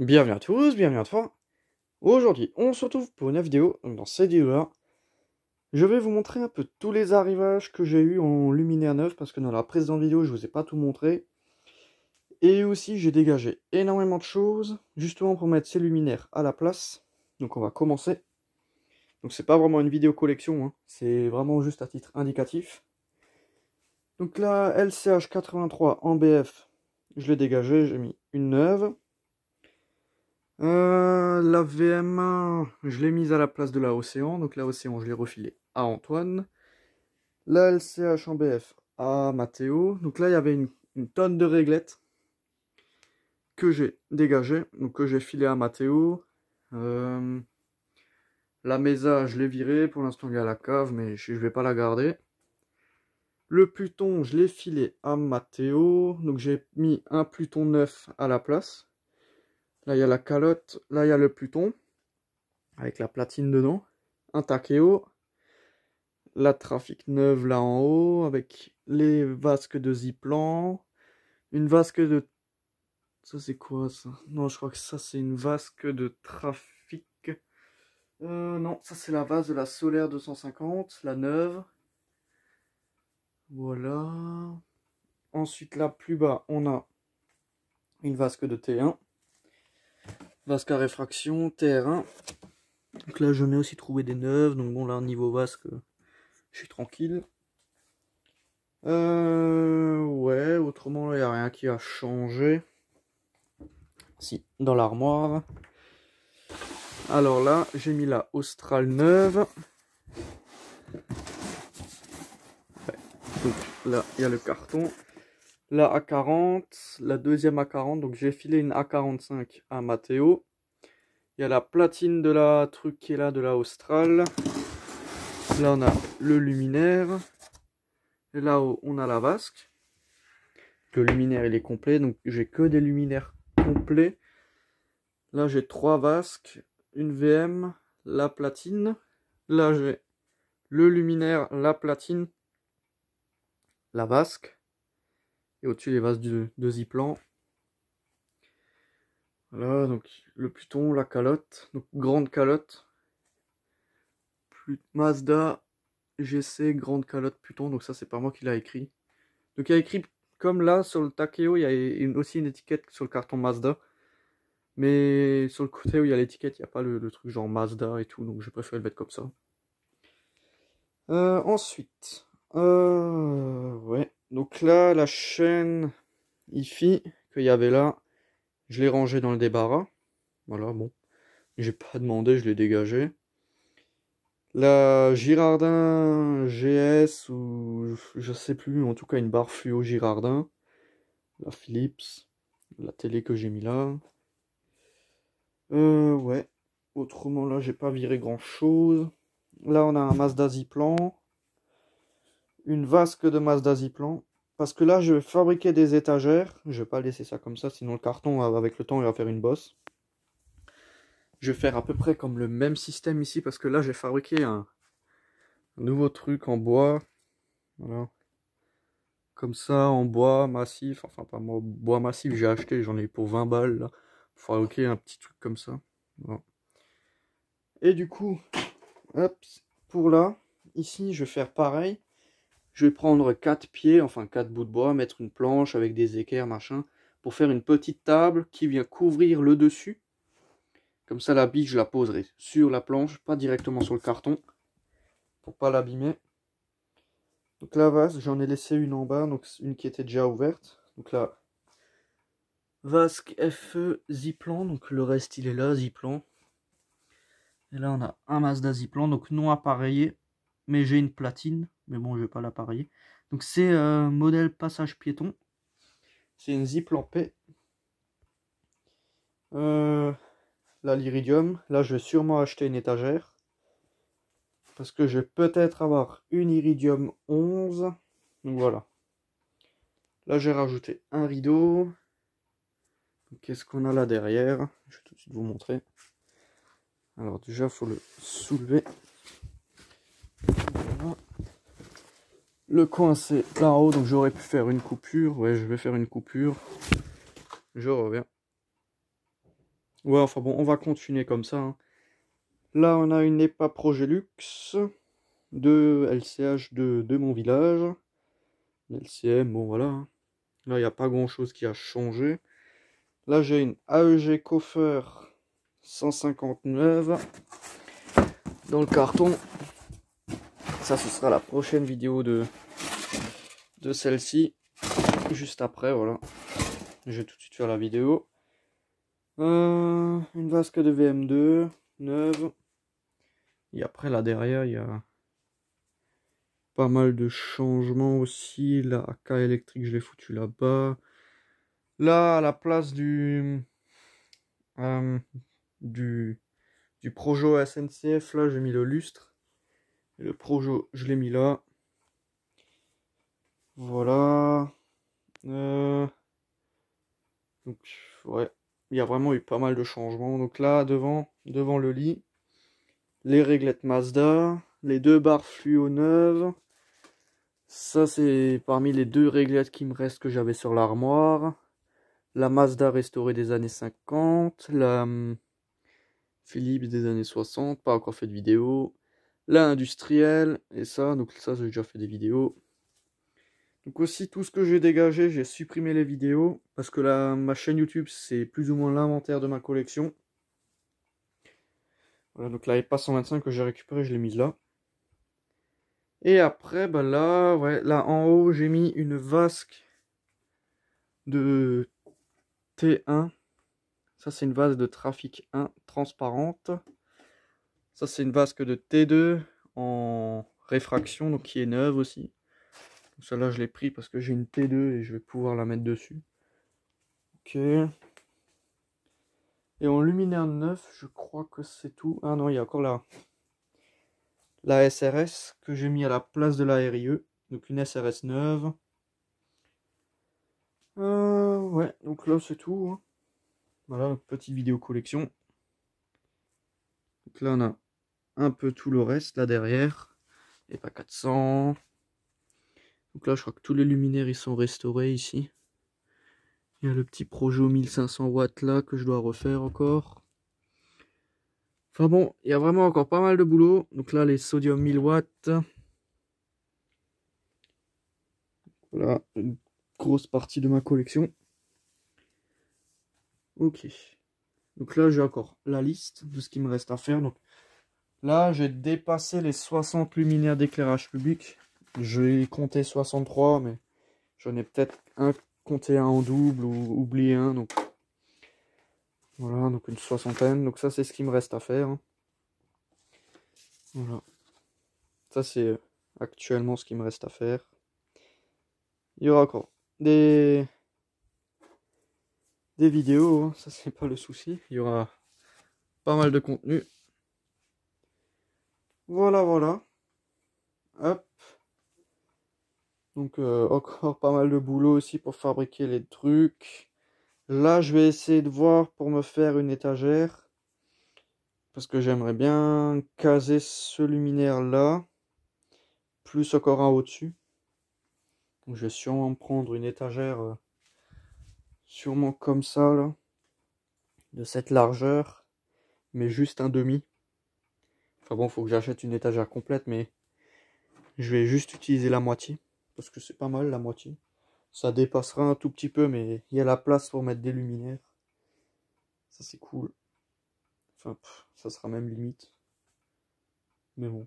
Bienvenue à tous, bienvenue à toi. Aujourd'hui, on se retrouve pour une vidéo. dans cette vidéo-là, je vais vous montrer un peu tous les arrivages que j'ai eu en Luminaire neuf parce que dans la précédente vidéo, je ne vous ai pas tout montré. Et aussi, j'ai dégagé énormément de choses justement pour mettre ces luminaires à la place. Donc on va commencer. Donc c'est pas vraiment une vidéo collection, hein. c'est vraiment juste à titre indicatif. Donc la LCH 83 en BF, je l'ai dégagé, j'ai mis une neuve. Euh, la VM, je l'ai mise à la place de la Océan. Donc la Océan, je l'ai refilé à Antoine. La LCH en BF à Matteo, Donc là, il y avait une, tonne de réglettes que j'ai dégagées, donc que j'ai filé à Matteo. Euh, la Mesa, je l'ai virée. Pour l'instant, il y a la cave, mais je ne vais pas la garder. Le Pluton, je l'ai filé à Mathéo. Donc j'ai mis un Pluton neuf à la place. Là, il y a la calotte. Là, il y a le pluton. Avec la platine dedans. Un taqueo. La trafic neuve là en haut. Avec les vasques de Ziplan. Une vasque de... Ça, c'est quoi, ça Non, je crois que ça, c'est une vasque de trafic. Euh, non, ça, c'est la vase de la solaire 250. La neuve. Voilà. Ensuite, là, plus bas, on a une vasque de T1. Vasque à réfraction, terrain. Donc là, je ai aussi trouvé des neuves. Donc bon, là, niveau vasque, je suis tranquille. Euh, ouais, autrement, il n'y a rien qui a changé. Si, dans l'armoire. Alors là, j'ai mis la Austral neuve. Donc là, il y a le carton la A40, la deuxième A40, donc j'ai filé une A45 à Matteo. Il y a la platine de la truc qui est là, de la Austral. Là, on a le luminaire. Et là, on a la vasque. Le luminaire, il est complet. Donc, j'ai que des luminaires complets. Là, j'ai trois vasques, une VM, la platine. Là, j'ai le luminaire, la platine, la vasque et au-dessus les vases de, de Ziplan. Voilà, donc le Pluton, la calotte, donc grande calotte, plus, Mazda, GC, grande calotte, Pluton, donc ça c'est pas moi qui l'a écrit. Donc il a écrit, comme là sur le Takeo, il y a aussi une étiquette sur le carton Mazda, mais sur le côté où il y a l'étiquette, il n'y a pas le, truc genre Mazda et tout, donc je préfère le mettre comme ça. Euh, ensuite, euh, ouais, donc là, la chaîne IFI qu'il y avait là, je l'ai rangé dans le débarras. Voilà, bon. J'ai pas demandé, je l'ai dégagé. La Girardin GS, ou je sais plus, en tout cas une barre fluo Girardin. La Philips, la télé que j'ai mis là. Euh, ouais. Autrement, là, j'ai pas viré grand chose. Là, on a un Mazda Z-Plan une vasque de masse d'Aziplan. Parce que là, je vais fabriquer des étagères. Je vais pas laisser ça comme ça, sinon le carton, avec le temps, il va faire une bosse. Je vais faire à peu près comme le même système ici, parce que là, j'ai fabriqué un nouveau truc en bois. Comme ça, en bois massif. Enfin, pas moi, bois massif, j'ai acheté, j'en ai pour 20 balles, fabriquer un petit truc comme ça. Et du coup, pour là, ici, je vais faire pareil. Je vais prendre quatre pieds, enfin quatre bouts de bois, mettre une planche avec des équerres, machin, pour faire une petite table qui vient couvrir le dessus. Comme ça, la bille, je la poserai sur la planche, pas directement sur le carton, pour pas l'abîmer. Donc la vase, j'en ai laissé une en bas, donc une qui était déjà ouverte. Donc là, Vasque FE Ziplan, donc le reste il est là, Ziplan. Et là on a un masque Ziplan, donc non appareillé, mais j'ai une platine mais bon, je vais pas l'appareiller. Donc c'est un euh, modèle passage piéton. C'est une zip lampée. Euh, là, l'iridium. Là, je vais sûrement acheter une étagère. Parce que je vais peut-être avoir une iridium 11. Donc voilà. Là, j'ai rajouté un rideau. Qu'est-ce qu'on a là derrière Je vais tout de suite vous montrer. Alors déjà, il faut le soulever. le coin, c'est là haut. Donc j'aurais pu faire une coupure. Ouais, je vais faire une coupure. Je reviens. Ouais, enfin bon, on va continuer comme ça. Hein. Là, on a une EPA Progelux de LCH de, de mon village. LCM, bon voilà. Hein. Là, il n'y a pas grand-chose qui a changé. Là, j'ai une AEG Coffer 159 dans le carton. Ça, ce sera la prochaine vidéo de, de celle-ci. Juste après, voilà. Je vais tout de suite faire la vidéo. Euh, une vasque de VM2, neuve. Et après, là derrière, il y a pas mal de changements aussi. La AK électrique, je l'ai foutu là-bas. Là, à la place du, euh, du, du Projo SNCF, là, j'ai mis le lustre. Le Projo, je l'ai mis là. Voilà. Euh, donc, ouais. Il y a vraiment eu pas mal de changements. Donc là, devant, devant le lit, les réglettes Mazda, les deux barres fluo neuves. Ça, c'est parmi les deux réglettes qui me restent que j'avais sur l'armoire. La Mazda restaurée des années 50, la hum, Philips des années 60, pas encore fait de vidéo. L'industriel et ça, donc ça j'ai déjà fait des vidéos. Donc aussi tout ce que j'ai dégagé, j'ai supprimé les vidéos, parce que là, ma chaîne YouTube c'est plus ou moins l'inventaire de ma collection. Voilà, donc la pas 125 que j'ai récupéré, je l'ai mise là. Et après, ben là, ouais, là en haut, j'ai mis une vasque de T1. Ça, c'est une vasque de trafic 1 transparente. Ça, c'est une vasque de T2 en réfraction, donc qui est neuve aussi. Celle-là, je l'ai pris parce que j'ai une T2 et je vais pouvoir la mettre dessus. Ok. Et en luminaire neuf, je crois que c'est tout. Ah non, il y a encore la, la SRS que j'ai mis à la place de la RIE. Donc une SRS neuve. Euh, ouais, donc là c'est tout. Hein. Voilà, petite vidéo collection. Donc là on a un peu tout le reste là derrière. Et pas 400. Donc là, je crois que tous les luminaires ils sont restaurés ici. Il y a le petit projet 1500 watts là que je dois refaire encore. Enfin bon, il y a vraiment encore pas mal de boulot. Donc là, les sodium 1000 watts. Voilà, une grosse partie de ma collection. Ok. Donc là, j'ai encore la liste de ce qui me reste à faire. Donc Là, j'ai dépassé les 60 luminaires d'éclairage public. J'ai compté 63, mais j'en ai peut-être un compté un en double ou oublié un. Donc voilà, donc une soixantaine. Donc ça, c'est ce qui me reste à faire. Hein. Voilà. Ça, c'est euh, actuellement ce qui me reste à faire. Il y aura encore des, des vidéos, hein. ça c'est pas le souci. Il y aura pas mal de contenu. Voilà, voilà. Hop. Donc euh, encore pas mal de boulot aussi pour fabriquer les trucs. Là, je vais essayer de voir pour me faire une étagère. Parce que j'aimerais bien caser ce luminaire-là. Plus encore un au-dessus. je vais sûrement prendre une étagère euh, sûrement comme ça, là. De cette largeur. Mais juste un demi. Enfin bon, faut que j'achète une étagère complète, mais je vais juste utiliser la moitié. Parce que c'est pas mal la moitié. Ça dépassera un tout petit peu, mais il y a la place pour mettre des luminaires. Ça c'est cool. Enfin, ça sera même limite. Mais bon,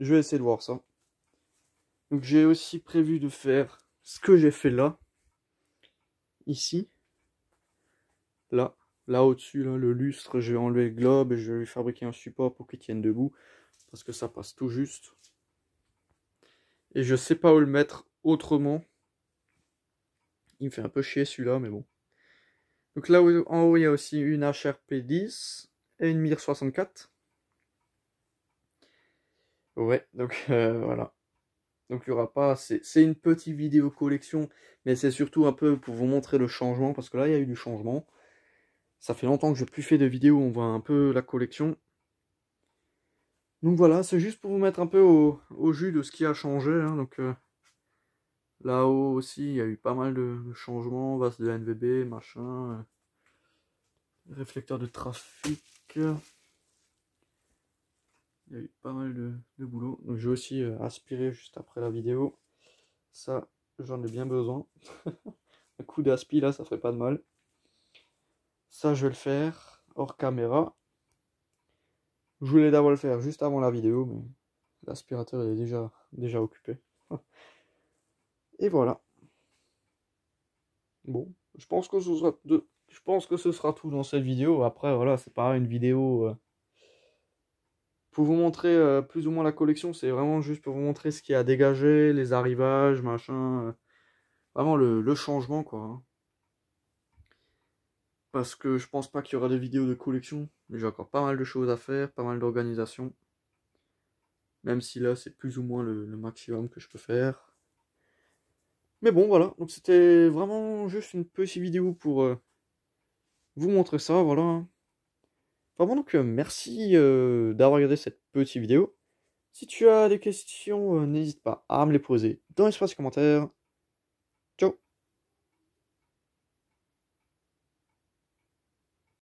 je vais essayer de voir ça. Donc j'ai aussi prévu de faire ce que j'ai fait là. Ici. Là. Là au-dessus, le lustre, je vais enlever le globe et je vais lui fabriquer un support pour qu'il tienne debout. Parce que ça passe tout juste. Et je sais pas où le mettre autrement. Il me fait un peu chier celui-là, mais bon. Donc là en haut, il y a aussi une HRP10 et une MIR 64. Ouais, donc euh, voilà. Donc il n'y aura pas. C'est une petite vidéo collection, mais c'est surtout un peu pour vous montrer le changement, parce que là, il y a eu du changement. Ça fait longtemps que je n'ai plus fait de vidéo on voit un peu la collection. Donc voilà, c'est juste pour vous mettre un peu au, jus de ce qui a changé. Hein. donc euh, là-haut aussi, il y a eu pas mal de changements, vase de NVB, machin, euh, réflecteur de trafic. Il y a eu pas mal de, boulot. Donc j'ai aussi euh, aspiré juste après la vidéo. Ça, j'en ai bien besoin. Un coup d'aspi là, ça ferait pas de mal. Ça, je vais le faire hors caméra. Je voulais d'abord le faire juste avant la vidéo, mais l'aspirateur est déjà, déjà occupé. Et voilà. Bon, je pense que ce sera, je pense que ce sera tout dans cette vidéo. Après, voilà, c'est pas une vidéo... Euh, pour vous montrer euh, plus ou moins la collection, c'est vraiment juste pour vous montrer ce qui a dégagé, les arrivages, machin. Euh, vraiment le, changement, quoi. Hein. Parce que je pense pas qu'il y aura de vidéos de collection. Mais j'ai encore pas mal de choses à faire, pas mal d'organisation. Même si là, c'est plus ou moins le, maximum que je peux faire. Mais bon, voilà. Donc c'était vraiment juste une petite vidéo pour euh, vous montrer ça, voilà. Enfin donc euh, merci euh, d'avoir regardé cette petite vidéo. Si tu as des questions, n'hésite pas à me les poser dans l'espace commentaire.